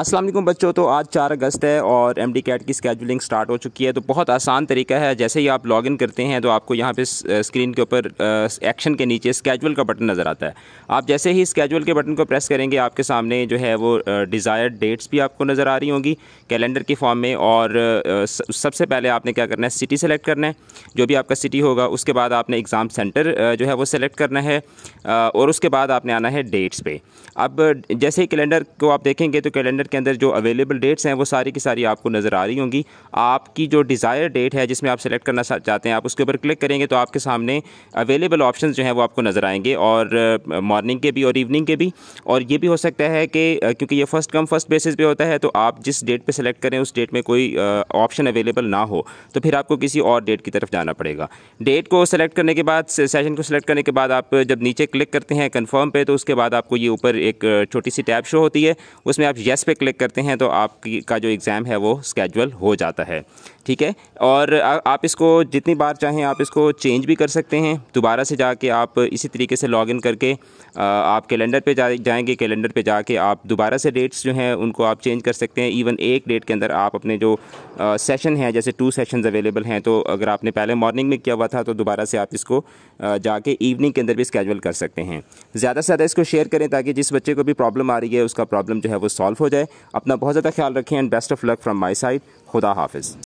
अस्सलाम वालेकुम बच्चों तो आज 4 अगस्त है और एम डी कैट की स्केजुलिंग स्टार्ट हो चुकी है तो बहुत आसान तरीका है जैसे ही आप लॉगिन करते हैं तो आपको यहाँ पे स्क्रीन uh, के ऊपर एक्शन uh, के नीचे स्केजुअल का बटन नज़र आता है आप जैसे ही स्केजुअल के बटन को प्रेस करेंगे आपके सामने जो है वो डिज़ायर्ड uh, डेट्स भी आपको नज़र आ रही होंगी कैलेंडर के फॉर्म में और सबसे पहले आपने क्या करना है सिटी सेलेक्ट करना है जो भी आपका सिटी होगा उसके बाद आपने एग्ज़ाम सेंटर जो है वो सिलेक्ट करना है और उसके बाद आपने आना है डेट्स पर अब जैसे ही कैलेंडर को आप देखेंगे तो कैलेंडर कैलेंडर के अंदर जो अवेलेबल डेट्स हैं वो सारी की सारी आपको नज़र आ रही होंगी आपकी जो डिज़ायर डेट है जिसमें आप सेलेक्ट करना चाहते हैं आप उसके ऊपर क्लिक करेंगे तो आपके सामने अवेलेबल ऑप्शन जो हैं वो आपको नज़र आएंगे और मॉर्निंग के भी और इवनिंग के भी और ये भी हो सकता है कि क्योंकि ये फ़र्स्ट कम फर्स्ट बेसिस पर होता है तो आप जिस डेट पर सेलेक्ट करें उस डेट में कोई ऑप्शन अवेलेबल ना हो तो फिर आपको किसी और डेट की तरफ जाना पड़ेगा डेट को सेलेक्ट करने के बाद सेशन को सेलेक्ट करने के बाद आप जब नीचे क्लिक करते हैं कन्फर्म पे तो उसके बाद आपको ये ऊपर एक छोटी सी टैब शो होती है उसमें आप येस पे पे क्लिक करते हैं तो आपकी का जो एग्ज़ाम है वो स्केजुअल हो जाता है ठीक है और आ, आप इसको जितनी बार चाहें आप इसको चेंज भी कर सकते हैं दोबारा से जाके आप इसी तरीके से लॉगिन करके आ, आप कैलेंडर पे जा जाएंगे कैलेंडर पे जाके आप दोबारा से डेट्स जो हैं उनको आप चेंज कर सकते हैं इवन एक डेट के अंदर आप अपने जो आ, सेशन हैं जैसे टू सेशंस अवेलेबल हैं तो अगर आपने पहले मॉर्निंग में किया हुआ था तो दोबारा से आप इसको जाके इवनिंग के अंदर भी स्कैजल कर सकते हैं ज़्यादा से ज़्यादा इसको शेयर करें ताकि जिस बच्चे को भी प्रॉब्लम आ रही है उसका प्रॉब्लम जो है वो सॉल्व हो जाए अपना बहुत ज़्यादा ख्याल रखें and best of luck from my side खुदा हाफिज़